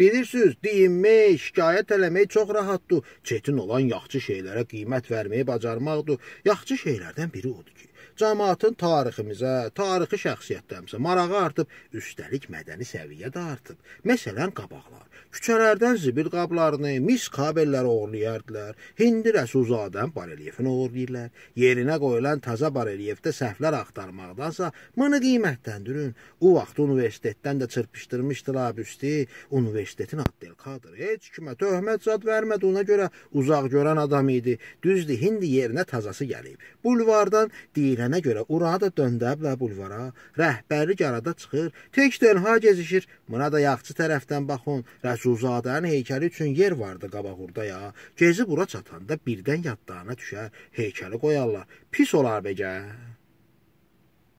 Bilirsiniz, deyinmək, şikayət eləmək çox rahatdır. Çetin olan yaxşı şeylərə qiymət verməyi bacarmaqdır. Yaxşı şeylərdən biri odur ki, cəmaatın tariximizə, tarixi şəxsiyyətlərimizə marağı artıb, üstəlik mədəni səviyyə də artıb. Məsələn, qabaqlar küçələrdən zibil qablarını, mis kabelləri oğurlayardılar. İndi Rəsulzadən barelyefini oğurlayırlar. Yerinə qoyulan taza baryelyefdə səhvlər axtarmaqdansa, bunu qiymətləndirin. O vaxt universitetdən də çırpışdırmışdılar büstü. Universitet universitetin Abdelkadir. Heç kimə töhmət zad vermədi, ona görə uzaq görən adam idi. Düzdür, indi yerinə tazası gəlib. Bulvardan deyilənə görə urada döndəblə bulvara, rəhbərlik arada çıxır, tək tənha gəzişir. Buna da yaxçı tərəfdən baxın, Rəsulzadənin heykəli üçün yer vardı qabağurda ya. Gezi bura çatanda birdən yadlarına düşər, heykəli qoyarlar. Pis olar becə.